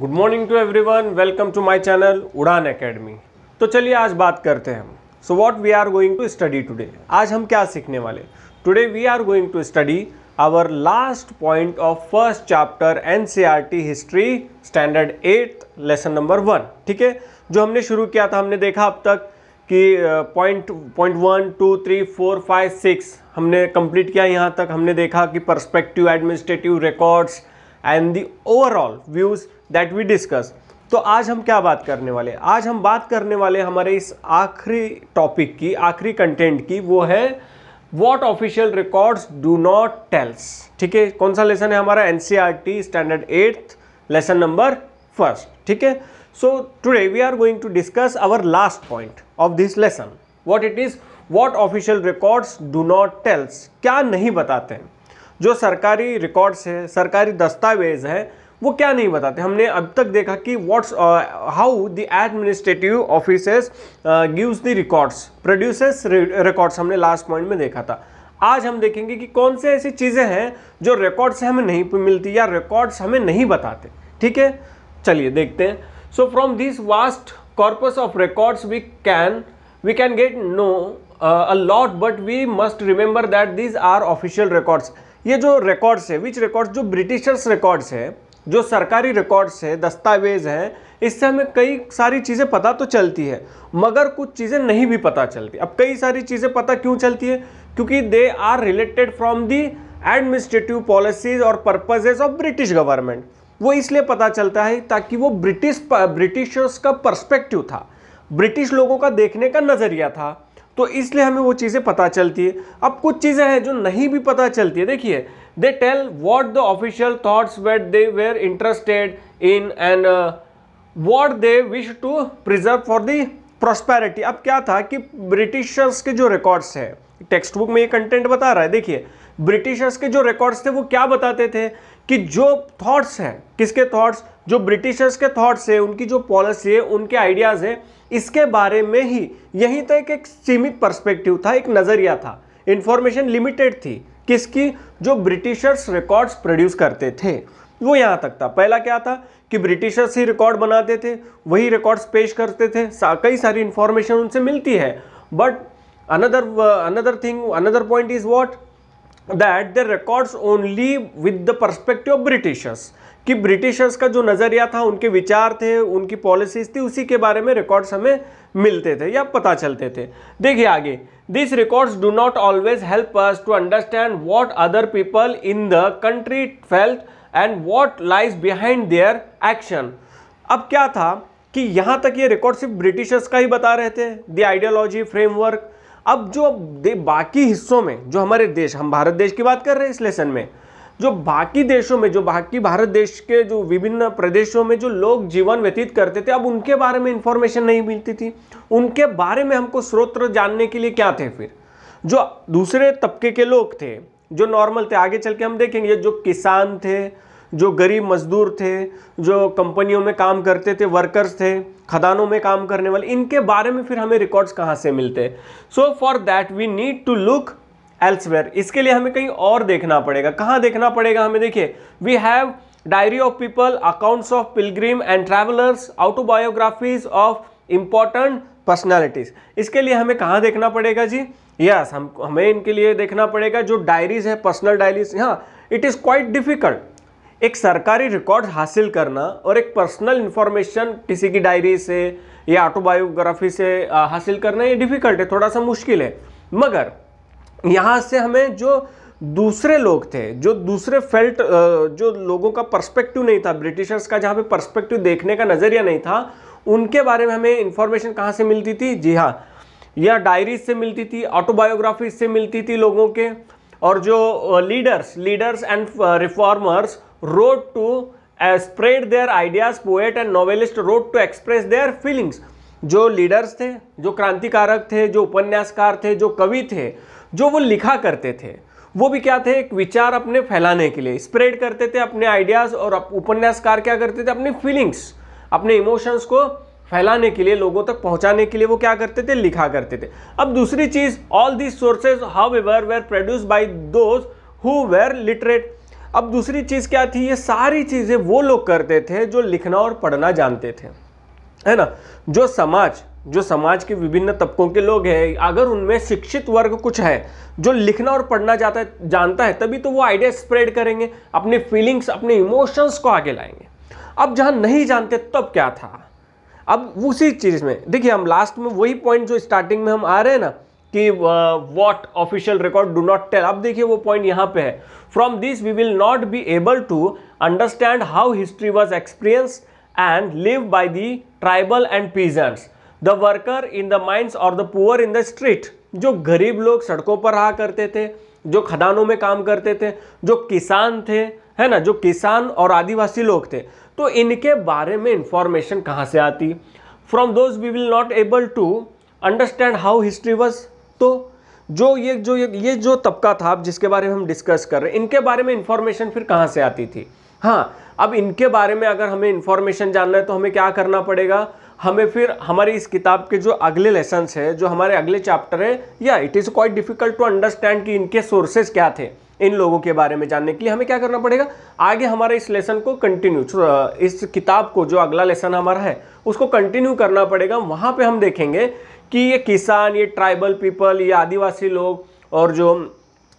good morning to everyone welcome to my channel Udaan academy तो चलिए आज बात करते हैं हम so what we are going to study today आज हम क्या सीखने वाले today we are going to study our last point of first chapter the history standard eight lesson number one ठीक है जो हमने शुरू किया था हमने देखा अब तक कि point point one two three four five six हमने कंप्लीट किया यहाँ तक हमने देखा कि perspective administrative records and the overall views that we discuss तो आज हम क्या बात करने वाले आज हम बात करने वाले हमारे इस आखिरी टॉपिक की आखिरी कंटेंट की वो है what official records do not tells ठीक है कौन सा लेसन है हमारा in standard eighth lesson number first ठीक है so today we are going to discuss our last point of this lesson what it is what official records do not tells क्या नहीं बताते हैं जो सरकारी रिकॉर्ड्स है सरकारी दस्तावेज है वो क्या नहीं बताते हमने अब तक देखा कि what's how the administrative office gives the records produce records हमने लास्ट पॉइंट में देखा था आज हम देखेंगे कि कौन से ऐसी चीज़ें हैं जो रिकॉर्ड से हमें नहीं मिलती या रिकॉर्ड्स हमें नहीं बताते ठीक है चलिए देखते हैं so from this vast corpus of records we can we can get no a lot but we must remember that these are official records ये जो रिकॉर्ड्स है विच रिकॉर्ड्स जो ब्रिटिशर्स रिकॉर्ड्स है जो सरकारी रिकॉर्ड्स है दस्तावेज़ है इससे हमें कई सारी चीज़ें पता तो चलती है मगर कुछ चीज़ें नहीं भी पता चलती अब कई सारी चीज़ें पता क्यों चलती है क्योंकि they are related from the administrative policies और पर्पजेज ऑफ ब्रिटिश गवर्नमेंट वो इसलिए पता चलता है ताकि वो ब्रिटिश ब्रिटिशर्स का पर्स्पेक्टिव था ब्रिटिश लोगों का देखने का नज़रिया था तो इसलिए हमें वो चीज़ें पता चलती है अब कुछ चीज़ें हैं जो नहीं भी पता चलती है देखिए they tell what the official thoughts what they were interested in and what they wish to preserve for the prosperity अब क्या था कि ब्रिटिशर्स के जो रिकॉर्ड्स हैं टेक्स्ट बुक में ये कंटेंट बता रहा है देखिए ब्रिटिशर्स के जो रिकॉर्ड्स थे वो क्या बताते थे कि जो थॉट्स हैं किसके थॉट्स जो ब्रिटिशर्स के थॉट्स है उनकी जो पॉलिसी है उनके आइडियाज़ हैं इसके बारे में ही यहीं तक तो एक सीमित पर्सपेक्टिव था एक नज़रिया था इन्फॉर्मेशन लिमिटेड थी किसकी जो ब्रिटिशर्स रिकॉर्ड्स प्रोड्यूस करते थे वो यहाँ तक था पहला क्या था कि ब्रिटिशर्स ही रिकॉर्ड बनाते थे वही रिकॉर्ड्स पेश करते थे कई सारी इन्फॉर्मेशन उनसे मिलती है but another another thing another point is what that the records only with the perspective of Britishers कि ब्रिटिशर्स का जो नज़रिया था उनके विचार थे उनकी पॉलिसीज थी उसी के बारे में रिकॉर्ड्स हमें मिलते थे या पता चलते थे देखिए आगे this records do not always help us to understand what other people in the country felt and what lies behind their action अब क्या था कि यहाँ तक ये रिकॉर्ड सिर्फ ब्रिटिशर्स का ही बता रहे थे द आइडियोलॉजी फ्रेमवर्क अब जो बाकी हिस्सों में जो हमारे देश हम भारत देश की बात कर रहे हैं इस लेसन में जो बाकी देशों में जो बाकी भारत देश के जो विभिन्न प्रदेशों में जो लोग जीवन व्यतीत करते थे अब उनके बारे में इंफॉर्मेशन नहीं मिलती थी उनके बारे में हमको स्रोत जानने के लिए क्या थे फिर जो दूसरे तबके के लोग थे जो नॉर्मल थे आगे चल के हम देखेंगे जो किसान थे जो गरीब मजदूर थे जो कंपनियों में काम करते थे वर्कर्स थे खदानों में काम करने वाले इनके बारे में फिर हमें रिकॉर्ड्स कहाँ से मिलते हैं so for that we need to look elsewhere इसके लिए हमें कहीं और देखना पड़ेगा कहाँ देखना पड़ेगा हमें देखिए we have diary of people accounts of pilgrim and travellers autobiographies of important personalities इसके लिए हमें कहाँ देखना पड़ेगा जी यस yes, हम हमें इनके लिए देखना पड़ेगा जो डायरीज है पर्सनल डायरीज हाँ इट इज़ क्वाइट डिफिकल्ट एक सरकारी रिकॉर्ड हासिल करना और एक पर्सनल इन्फॉर्मेशन किसी की डायरी से या ऑटोबायोग्राफी से हासिल करना ये डिफ़िकल्ट है थोड़ा सा मुश्किल है मगर यहाँ से हमें जो दूसरे लोग थे जो दूसरे फेल्ट जो लोगों का पर्सपेक्टिव नहीं था ब्रिटिशर्स का जहाँ पे पर्सपेक्टिव देखने का नज़रिया नहीं था उनके बारे में हमें इन्फॉर्मेशन कहाँ से मिलती थी जी हाँ या डायरीज से मिलती थी ऑटोबायोग्राफी से मिलती थी लोगों के और जो leaders leaders and reformers wrote to spread their ideas poet and novelist wrote to express their feelings जो लीडर्स थे जो क्रांतिकारक थे जो उपन्यासकार थे जो कवि थे जो वो लिखा करते थे वो भी क्या थे एक विचार अपने फैलाने के लिए स्प्रेड करते थे अपने आइडियाज़ और उपन्यासकार क्या करते थे अपनी फीलिंग्स अपने इमोशंस को फैलाने के लिए लोगों तक पहुंचाने के लिए वो क्या करते थे लिखा करते थे अब दूसरी चीज़ all these sources however were produce by those who were literate अब दूसरी चीज़ क्या थी ये सारी चीज़ें वो लोग करते थे जो लिखना और पढ़ना जानते थे है ना जो समाज जो समाज के विभिन्न तबकों के लोग हैं अगर उनमें शिक्षित वर्ग कुछ है जो लिखना और पढ़ना जाता है जानता है तभी तो वो आइडिया स्प्रेड करेंगे अपने फीलिंग्स अपने इमोशंस को आगे लाएंगे अब जहाँ नहीं जानते तब क्या था अब उसी चीज़ में देखिए हम लास्ट में वही पॉइंट जो स्टार्टिंग में हम आ रहे हैं ना कि what official record do not tell अब देखिए वो पॉइंट यहाँ पे है from this we will not be able to understand how history was experience and live by the tribal and peasants the worker in the mind और the poor in the street जो गरीब लोग सड़कों पर रहा करते थे जो खदानों में काम करते थे जो किसान थे है ना जो किसान और आदिवासी लोग थे तो इनके बारे में इंफॉर्मेशन कहाँ से आती from those we will not able to understand how history was तो जो ये जो ये, ये जो तबका था आप जिसके बारे में हम डिस्कस कर रहे हैं इनके बारे में इंफॉर्मेशन फिर कहाँ से आती थी हाँ अब इनके बारे में अगर हमें इन्फॉर्मेशन जानना है तो हमें क्या करना पड़ेगा हमें फिर हमारी इस किताब के जो अगले लेसन्स है जो हमारे अगले चैप्टर है या it is quite difficult to understand कि इनके सोर्सेज क्या थे इन लोगों के बारे में जानने के लिए हमें क्या करना पड़ेगा आगे हमारे इस लेसन को कंटिन्यू इस किताब को जो अगला लेसन हमारा है उसको कंटिन्यू करना पड़ेगा वहाँ पे हम देखेंगे कि ये किसान ये ट्राइबल पीपल ये आदिवासी लोग और जो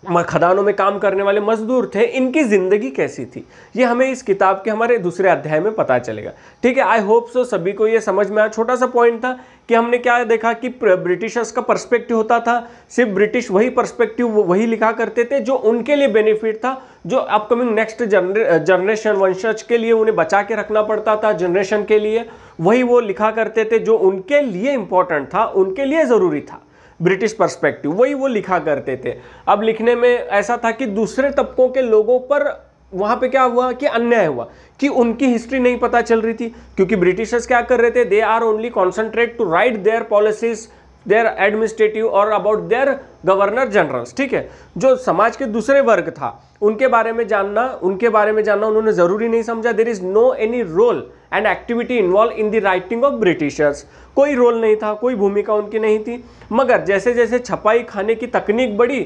खदानों में काम करने वाले मजदूर थे इनकी ज़िंदगी कैसी थी ये हमें इस किताब के हमारे दूसरे अध्याय में पता चलेगा ठीक है आई होप सो सभी को ये समझ में आया छोटा सा पॉइंट था कि हमने क्या देखा कि ब्रिटिशर्स का पर्सपेक्टिव होता था सिर्फ ब्रिटिश वही पर्सपेक्टिव वही लिखा करते थे जो उनके लिए बेनिफिट था जो अपकमिंग नेक्स्ट जनरेशन वंशज के लिए उन्हें बचा के रखना पड़ता था जनरेशन के लिए वही वो लिखा करते थे जो उनके लिए इंपॉर्टेंट था उनके लिए ज़रूरी था ब्रिटिश पर्सपेक्टिव वही वो लिखा करते थे अब लिखने में ऐसा था कि दूसरे तबकों के लोगों पर वहाँ पे क्या हुआ कि अन्याय हुआ कि उनकी हिस्ट्री नहीं पता चल रही थी क्योंकि ब्रिटिशर्स क्या कर रहे थे they are only concentrate to write their policies their administrative और अबाउट देयर गवर्नर जनरल्स ठीक है जो समाज के दूसरे वर्ग था उनके बारे में जानना उनके बारे में जानना उन्होंने जरूरी नहीं समझा there is no any role and activity involve in the writing of Britishers कोई रोल नहीं था कोई भूमिका उनकी नहीं थी मगर जैसे जैसे छपाई खाने की तकनीक बढ़ी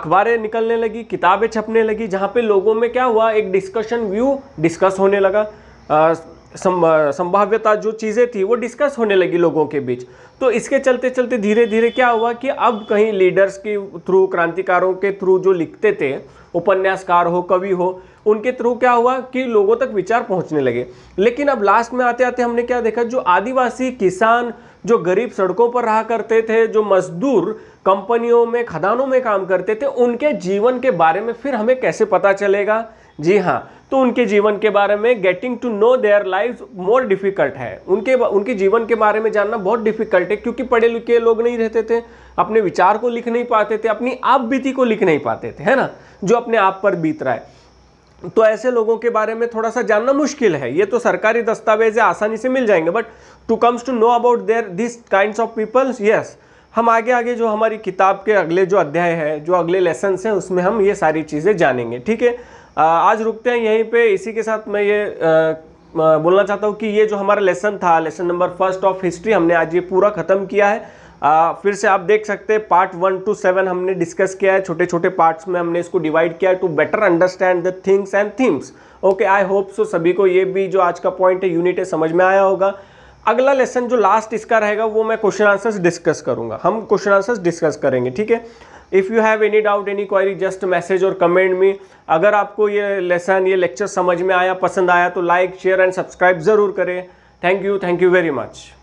अखबारें निकलने लगी किताबें छपने लगी जहाँ पे लोगों में क्या हुआ एक डिस्कशन व्यू डिस्कस होने लगा आ, संभाव्यता जो चीज़ें थी वो डिस्कस होने लगी लोगों के बीच तो इसके चलते चलते धीरे धीरे क्या हुआ कि अब कहीं लीडर्स के थ्रू क्रांतिकारों के थ्रू जो लिखते थे उपन्यासकार हो कवि हो उनके थ्रू क्या हुआ कि लोगों तक विचार पहुंचने लगे लेकिन अब लास्ट में आते आते हमने क्या देखा जो आदिवासी किसान जो गरीब सड़कों पर रहा करते थे जो मजदूर कंपनियों में खदानों में काम करते थे उनके जीवन के बारे में फिर हमें कैसे पता चलेगा जी हाँ तो उनके जीवन के बारे में getting to know their life more difficult है उनके उनके जीवन के बारे में जानना बहुत डिफिकल्ट है क्योंकि पढ़े लिखे लोग नहीं रहते थे अपने विचार को लिख नहीं पाते थे अपनी आप बीती को लिख नहीं पाते थे है ना जो अपने आप पर बीत रहा है तो ऐसे लोगों के बारे में थोड़ा सा जानना मुश्किल है ये तो सरकारी दस्तावेज आसानी से मिल जाएंगे but to comes to know about their this kind of peoples yes हम आगे आगे जो हमारी किताब के अगले जो अध्याय है जो अगले लेसन हैं उसमें हम ये सारी चीज़ें जानेंगे ठीक है आज रुकते हैं यहीं पे इसी के साथ मैं ये बोलना चाहता हूँ कि ये जो हमारा लेसन था lesson number first of history हमने आज ये पूरा ख़त्म किया है आ, फिर से आप देख सकते हैं पार्ट वन टू सेवन हमने डिस्कस किया है छोटे छोटे पार्ट्स में हमने इसको डिवाइड किया है to better understand the things and themes okay I hope so सभी को ये भी जो आज का पॉइंट है यूनिट है समझ में आया होगा अगला लेसन जो लास्ट इसका रहेगा वो मैं क्वेश्चन आंसर्स डिस्कस करूंगा हम क्वेश्चन आंसर्स डिस्कस करेंगे ठीक है if you have any doubt any query just message और कमेंट मी अगर आपको ये लेसन ये लेक्चर समझ में आया पसंद आया तो लाइक शेयर एंड सब्सक्राइब ज़रूर करें thank you thank you very much